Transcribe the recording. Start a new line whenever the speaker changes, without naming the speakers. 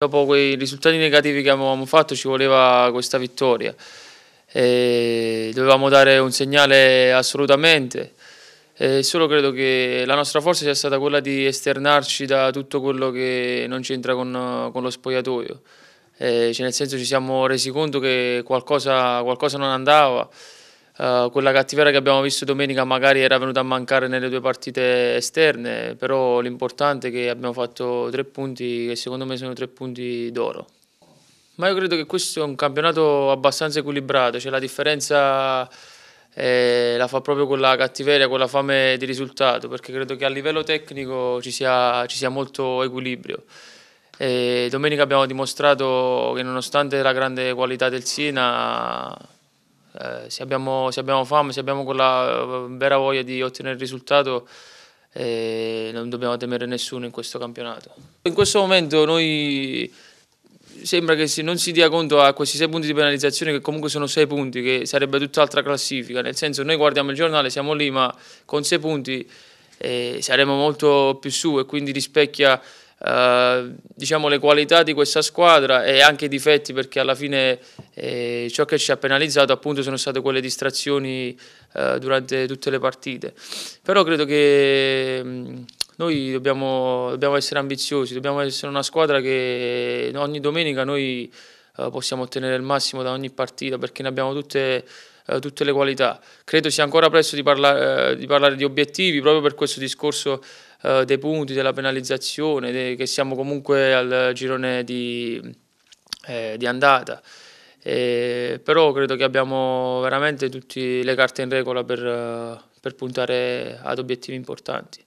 Dopo quei risultati negativi che avevamo fatto ci voleva questa vittoria, e dovevamo dare un segnale assolutamente, e solo credo che la nostra forza sia stata quella di esternarci da tutto quello che non c'entra con, con, lo spogliatoio, e cioè nel senso ci siamo resi conto che qualcosa, qualcosa non andava, eh, quella cattiveria che abbiamo visto domenica magari era venuta a mancare nelle due partite esterne, però l'importante è che abbiamo fatto tre punti che secondo me sono tre punti d'oro. Ma io credo che questo è un campionato abbastanza equilibrato, cioè la differenza eh, la fa proprio quella cattiveria, quella fame di risultato, perché credo che a livello tecnico ci sia, ci sia molto equilibrio. E domenica abbiamo dimostrato che nonostante la grande qualità del Siena eh, se, abbiamo, se, abbiamo, fame, se abbiamo quella eh, vera voglia di ottenere il risultato, eh, non dobbiamo temere nessuno in questo campionato. In questo momento noi sembra che se non si dia conto a questi sei punti di penalizzazione che comunque sono sei punti che sarebbe tutt'altra classifica nel senso noi guardiamo il giornale siamo lì ma con sei punti eh, saremo molto più su e quindi rispecchia eh, diciamo le qualità di questa squadra e anche i difetti perché alla fine e ciò che ci ha penalizzato appunto sono state quelle distrazioni eh, durante tutte le partite. Però credo che mh, mm, noi dobbiamo, dobbiamo, essere ambiziosi, dobbiamo essere una squadra che ogni domenica noi eh, possiamo ottenere il massimo da ogni partita perché ne abbiamo tutte eh, tutte le qualità. Credo sia ancora presto di, parla eh, di, parlare di obiettivi proprio per questo discorso eh, dei punti, della penalizzazione, de che siamo comunque al girone di, eh, di andata eh, però credo che abbiamo veramente tutte le carte in regola per, per puntare ad obiettivi importanti.